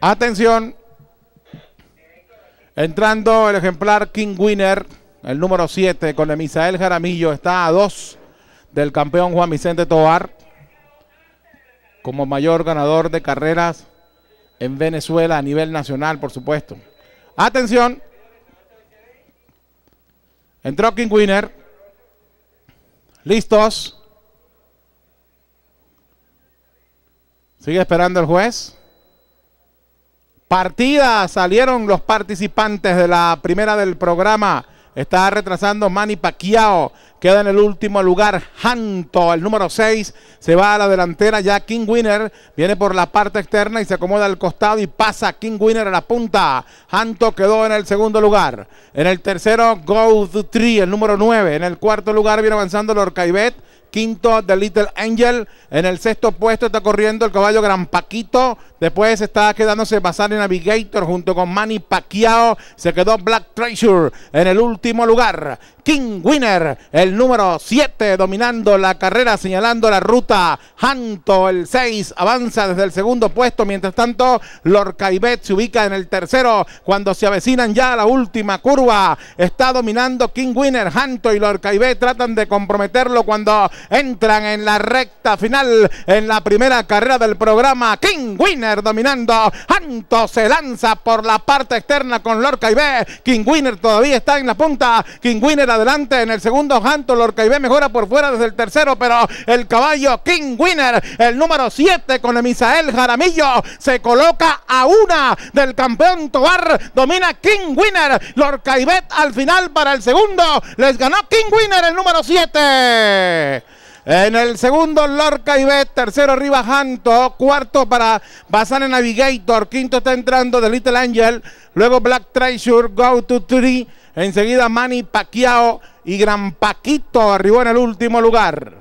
Atención. Entrando el ejemplar King Winner, el número 7, con el Misael Jaramillo, está a dos del campeón Juan Vicente Tobar, como mayor ganador de carreras en Venezuela a nivel nacional, por supuesto. Atención. Entró King Winner. Listos. Sigue esperando el juez partida salieron los participantes de la primera del programa. Está retrasando Manny Pacquiao. Queda en el último lugar Hanto, el número 6. Se va a la delantera ya King Winner. Viene por la parte externa y se acomoda al costado y pasa King Winner a la punta. Hanto quedó en el segundo lugar. En el tercero, Go Tree, el número 9. En el cuarto lugar viene avanzando Lorcaibet. Quinto, The Little Angel. En el sexto puesto está corriendo el caballo Gran Paquito. Después está quedándose Basari Navigator junto con Manny Pacquiao. Se quedó Black Treasure en el último lugar. King Winner, el número 7, dominando la carrera, señalando la ruta. Hanto, el 6, avanza desde el segundo puesto. Mientras tanto, Lorcaibet se ubica en el tercero. Cuando se avecinan ya a la última curva, está dominando King Winner. Hanto y Lorcaibet tratan de comprometerlo cuando entran en la recta final, en la primera carrera del programa. King Winner dominando. Hanto se lanza por la parte externa con Lorcaibet. King Winner todavía está en la punta. King Winner adelante en el segundo Lord mejora por fuera desde el tercero, pero el caballo King Winner, el número 7 con Emisael Jaramillo, se coloca a una del campeón Tobar. Domina King Winner. Lorcaibet al final para el segundo. Les ganó King Winner el número 7. En el segundo, Lorca Tercero, arriba Hanto. Cuarto para Basana Navigator. Quinto está entrando The Little Angel. Luego Black Treasure, Go to three... Enseguida Manny Paquiao y Gran Paquito arribó en el último lugar.